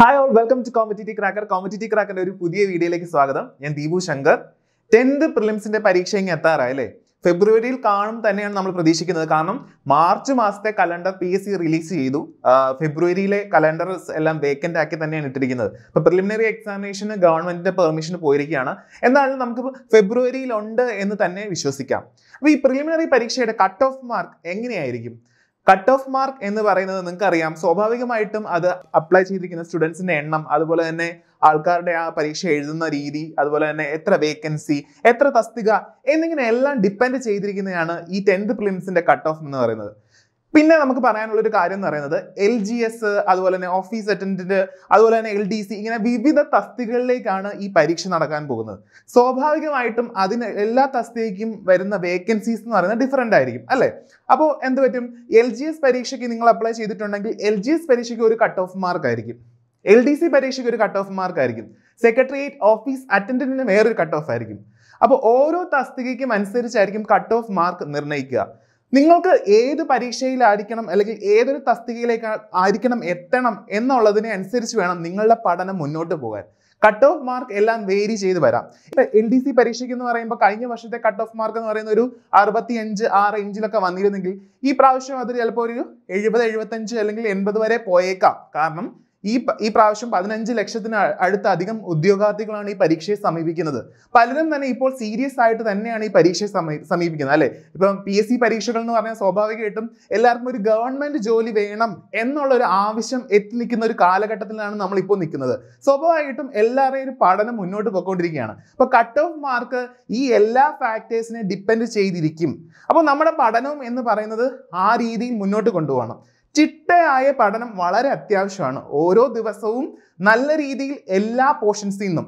hi all welcome to Competitive Cracker Competitive ക്രാക്കറിന്റെ ഒരു പുതിയ വീഡിയോയിലേക്ക് സ്വാഗതം ഞാൻ ദീപു ശങ്കർ ടെൻത്ത് പ്രിലിംസിന്റെ പരീക്ഷ ഇങ്ങനെ എത്താറായി അല്ലേ ഫെബ്രുവരിയിൽ കാണും തന്നെയാണ് നമ്മൾ പ്രതീക്ഷിക്കുന്നത് കാരണം മാർച്ച് മാസത്തെ calendar P S C release ചെയ്തു ഫെബ്രുവരിയിലെ കലണ്ടർ എല്ലാം വേക്കൻ്റ് ആക്കി തന്നെയാണ് ഇട്ടിരിക്കുന്നത് അപ്പോൾ പ്രിലിമിനറി എക്സാമിനേഷന് ഗവൺമെന്റിന്റെ പെർമിഷൻ പോയിരിക്കുകയാണ് എന്നാലും നമുക്ക് ഫെബ്രുവരിയിലുണ്ട് എന്ന് തന്നെ വിശ്വസിക്കാം അപ്പോൾ ഈ പ്രിലിമിനറി പരീക്ഷയുടെ കട്ട് ഓഫ് മാർക്ക് എങ്ങനെയായിരിക്കും കട്ട് ഓഫ് മാർക്ക് എന്ന് പറയുന്നത് നിങ്ങൾക്ക് അറിയാം സ്വാഭാവികമായിട്ടും അത് അപ്ലൈ ചെയ്തിരിക്കുന്ന സ്റ്റുഡൻസിന്റെ എണ്ണം അതുപോലെ തന്നെ ആൾക്കാരുടെ ആ പരീക്ഷ എഴുതുന്ന രീതി അതുപോലെ തന്നെ എത്ര വേക്കൻസി എത്ര തസ്തിക എന്നിങ്ങനെ എല്ലാം ഡിപ്പെൻഡ് ചെയ്തിരിക്കുന്നതാണ് ഈ ടെൻത്ത് പ്ലിംസിന്റെ കട്ട് ഓഫ് എന്ന് പറയുന്നത് പിന്നെ നമുക്ക് പറയാനുള്ള ഒരു കാര്യം എന്ന് പറയുന്നത് എൽ ജി എസ് അതുപോലെ തന്നെ ഓഫീസ് അറ്റൻഡന്റ് അതുപോലെ തന്നെ എൽ ഡി സി ഇങ്ങനെ വിവിധ തസ്തികകളിലേക്കാണ് ഈ പരീക്ഷ നടക്കാൻ പോകുന്നത് സ്വാഭാവികമായിട്ടും അതിന് എല്ലാ തസ്തികയ്ക്കും വരുന്ന വേക്കൻസീസ് എന്ന് പറയുന്നത് ഡിഫറെൻ്റ് ആയിരിക്കും അല്ലേ അപ്പോൾ എന്ത് പറ്റും എൽ ജി എസ് പരീക്ഷയ്ക്ക് നിങ്ങൾ അപ്ലൈ ചെയ്തിട്ടുണ്ടെങ്കിൽ എൽ ജി എസ് പരീക്ഷയ്ക്ക് ഒരു കട്ട് ഓഫ് മാർക്ക് ആയിരിക്കും എൽ ഡി സി പരീക്ഷയ്ക്ക് ഒരു കട്ട് ഓഫ് മാർക്ക് ആയിരിക്കും സെക്രട്ടേറിയറ്റ് ഓഫീസ് അറ്റൻഡന്റിന് വേറൊരു കട്ട് ഓഫ് ആയിരിക്കും അപ്പോൾ ഓരോ തസ്തികയ്ക്കും അനുസരിച്ചായിരിക്കും കട്ട് ഓഫ് മാർക്ക് നിർണ്ണയിക്കുക നിങ്ങൾക്ക് ഏത് പരീക്ഷയിലായിരിക്കണം അല്ലെങ്കിൽ ഏതൊരു തസ്തികയിലേക്ക് ആയിരിക്കണം എത്തണം എന്നുള്ളതിനെ അനുസരിച്ച് വേണം നിങ്ങളുടെ പഠനം മുന്നോട്ട് പോകാൻ കട്ട് ഓഫ് മാർക്ക് എല്ലാം വേരി ചെയ്ത് വരാം ഇപ്പൊ എൽ ഡി സി പരീക്ഷയ്ക്ക് എന്ന് പറയുമ്പോൾ കഴിഞ്ഞ വർഷത്തെ കട്ട് ഓഫ് മാർക്ക് എന്ന് പറയുന്ന ഒരു അറുപത്തി അഞ്ച് ആ റേഞ്ചിലൊക്കെ വന്നിരുന്നെങ്കിൽ ഈ പ്രാവശ്യം അത് ചിലപ്പോൾ ഒരു എഴുപത് എഴുപത്തഞ്ച് അല്ലെങ്കിൽ എൺപത് വരെ പോയേക്കാം കാരണം ഈ ഈ പ്രാവശ്യം പതിനഞ്ച് ലക്ഷത്തിന് അടുത്ത് അധികം ഉദ്യോഗാർത്ഥികളാണ് ഈ പരീക്ഷയെ സമീപിക്കുന്നത് പലരും തന്നെ ഇപ്പോൾ സീരിയസ് ആയിട്ട് തന്നെയാണ് ഈ പരീക്ഷയെ സമീപിക്കുന്നത് അല്ലെ ഇപ്പം പി എസ് സി പരീക്ഷകൾ എന്ന് പറഞ്ഞാൽ സ്വാഭാവികമായിട്ടും എല്ലാവർക്കും ഒരു ഗവൺമെന്റ് ജോലി വേണം എന്നുള്ള ഒരു ആവശ്യം എത്തി നിൽക്കുന്ന ഒരു കാലഘട്ടത്തിലാണ് നമ്മൾ ഇപ്പോൾ നിൽക്കുന്നത് സ്വാഭാവികമായിട്ടും എല്ലാവരുടെയും ഒരു പഠനം മുന്നോട്ട് പോയിക്കൊണ്ടിരിക്കുകയാണ് അപ്പോൾ കട്ട് ഓഫ് മാർക്ക് ഈ എല്ലാ ഫാക്ടേഴ്സിനെ ഡിപ്പെൻഡ് ചെയ്തിരിക്കും അപ്പോൾ നമ്മുടെ പഠനം എന്ന് പറയുന്നത് ആ രീതിയിൽ മുന്നോട്ട് കൊണ്ടുപോകണം ചിട്ടയായ പഠനം വളരെ അത്യാവശ്യമാണ് ഓരോ ദിവസവും നല്ല രീതിയിൽ എല്ലാ പോർഷൻസിൽ നിന്നും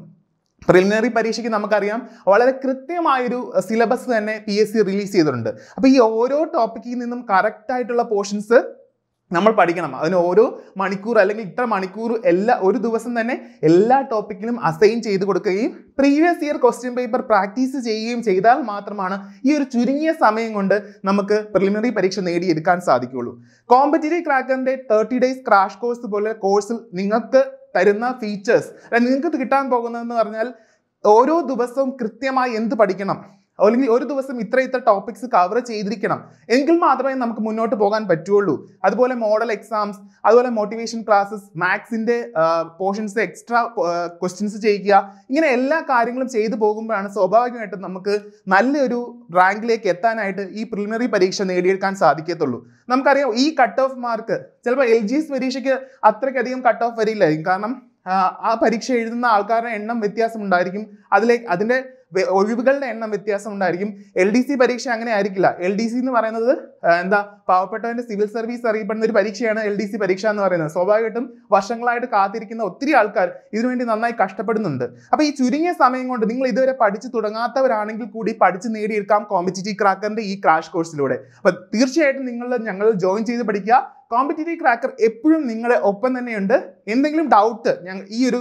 പ്രിലിമിനറി പരീക്ഷയ്ക്ക് നമുക്കറിയാം വളരെ കൃത്യമായൊരു സിലബസ് തന്നെ പി എസ് സി റിലീസ് ചെയ്തിട്ടുണ്ട് അപ്പോൾ ഈ ഓരോ ടോപ്പിക്കിൽ നിന്നും കറക്റ്റായിട്ടുള്ള പോർഷൻസ് നമ്മൾ പഠിക്കണം അതിന് ഓരോ മണിക്കൂർ അല്ലെങ്കിൽ ഇത്ര മണിക്കൂർ എല്ലാ ഒരു ദിവസം തന്നെ എല്ലാ ടോപ്പിക്കിലും അസൈൻ ചെയ്ത് കൊടുക്കുകയും previous year question paper practice ചെയ്യുകയും ചെയ്താൽ മാത്രമാണ് ഈ ഒരു ചുരുങ്ങിയ സമയം കൊണ്ട് നമുക്ക് പ്രിലിമിനറി പരീക്ഷ നേടിയെടുക്കാൻ സാധിക്കുകയുള്ളൂ കോമ്പറ്റീവ് ക്രാക്കറിൻ്റെ തേർട്ടി ഡേയ്സ് ക്രാഷ് കോഴ്സ് പോലെ കോഴ്സിൽ നിങ്ങൾക്ക് തരുന്ന ഫീച്ചേഴ്സ് നിങ്ങൾക്ക് കിട്ടാൻ പോകുന്നതെന്ന് പറഞ്ഞാൽ ഓരോ ദിവസവും കൃത്യമായി എന്ത് പഠിക്കണം അല്ലെങ്കിൽ ഒരു ദിവസം ഇത്ര ഇത്ര ടോപ്പിക്സ് കവർ ചെയ്തിരിക്കണം എങ്കിൽ മാത്രമേ നമുക്ക് മുന്നോട്ട് പോകാൻ പറ്റുള്ളൂ അതുപോലെ മോഡൽ എക്സാംസ് അതുപോലെ മോട്ടിവേഷൻ ക്ലാസ്സസ് മാത്സിൻ്റെ പോർഷൻസ് എക്സ്ട്രാ ക്വസ്റ്റ്യൻസ് ചെയ്യുക ഇങ്ങനെ എല്ലാ കാര്യങ്ങളും ചെയ്തു പോകുമ്പോഴാണ് സ്വാഭാവികമായിട്ടും നമുക്ക് നല്ലൊരു റാങ്കിലേക്ക് എത്താനായിട്ട് ഈ പ്രിലിമിനറി പരീക്ഷ നേടിയെടുക്കാൻ സാധിക്കത്തുള്ളൂ നമുക്കറിയാം ഈ കട്ട് ഓഫ് മാർക്ക് ചിലപ്പോൾ എൽ ജി എസ് പരീക്ഷയ്ക്ക് അത്രയ്ക്കധികം കട്ട് ഓഫ് വരില്ലായിരിക്കും കാരണം ആ പരീക്ഷ എഴുതുന്ന ആൾക്കാരുടെ എണ്ണം വ്യത്യാസമുണ്ടായിരിക്കും അതിലേക്ക് അതിൻ്റെ ഒഴിവുകളുടെ എണ്ണം വ്യത്യാസം ഉണ്ടായിരിക്കും എൽ ഡി സി പരീക്ഷ അങ്ങനെ ആയിരിക്കില്ല എൽ ഡി സി എന്ന് പറയുന്നത് എന്താ പാവപ്പെട്ടവന്റെ സിവിൽ സർവീസ് അറിയപ്പെടുന്ന ഒരു പരീക്ഷയാണ് എൽ ഡി സി പരീക്ഷ എന്ന് പറയുന്നത് സ്വാഭാവികമായിട്ടും വർഷങ്ങളായിട്ട് കാത്തിരിക്കുന്ന ഒത്തിരി ആൾക്കാർ ഇതിനുവേണ്ടി നന്നായി കഷ്ടപ്പെടുന്നുണ്ട് അപ്പോൾ ഈ ചുരുങ്ങിയ സമയം കൊണ്ട് നിങ്ങൾ ഇതുവരെ പഠിച്ചു തുടങ്ങാത്തവരാണെങ്കിൽ കൂടി പഠിച്ചു നേടിയെടുക്കാം കോമ്പറ്റിറ്റീവ് ക്രാക്കറിന്റെ ഈ ക്രാഷ് കോഴ്സിലൂടെ അപ്പോൾ തീർച്ചയായിട്ടും നിങ്ങൾ ഞങ്ങൾ ജോയിൻ ചെയ്ത് പഠിക്കുക കോമ്പറ്റേറ്റീവ് ക്രാക്കർ എപ്പോഴും നിങ്ങളുടെ ഒപ്പം തന്നെയുണ്ട് എന്തെങ്കിലും ഡൗട്ട് ഞങ്ങൾ ഈ ഒരു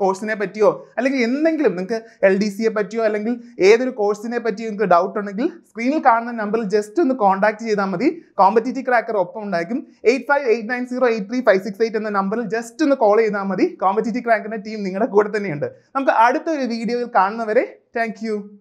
കോഴ്സിനെ പറ്റിയോ അല്ലെങ്കിൽ എന്തെങ്കിലും നിങ്ങൾക്ക് എൽ ഡി സിയെ പറ്റിയോ അല്ലെങ്കിൽ ഏതൊരു കോഴ്സിനെ പറ്റിയോ നിങ്ങൾക്ക് ഡൗട്ട് ഉണ്ടെങ്കിൽ സ്ക്രീനിൽ കാണുന്ന നമ്പറിൽ ജസ്റ്റ് ഒന്ന് കോൺടാക്ട് ചെയ്താൽ മതി കോമ്പറ്റേറ്റീവ് ക്രാക്കർ ഒപ്പം ഉണ്ടായിരിക്കും eight five eight nine zero eight three five six eight എന്ന നമ്പറിൽ ജസ്റ്റ് ഒന്ന് കോൾ ചെയ്താൽ മതി കോമ്പറ്റേറ്റീവ് ക്രാക്കറിൻ്റെ ടീം നിങ്ങളുടെ കൂടെ തന്നെയുണ്ട് നമുക്ക് അടുത്തൊരു വീഡിയോയിൽ കാണുന്നവരെ താങ്ക്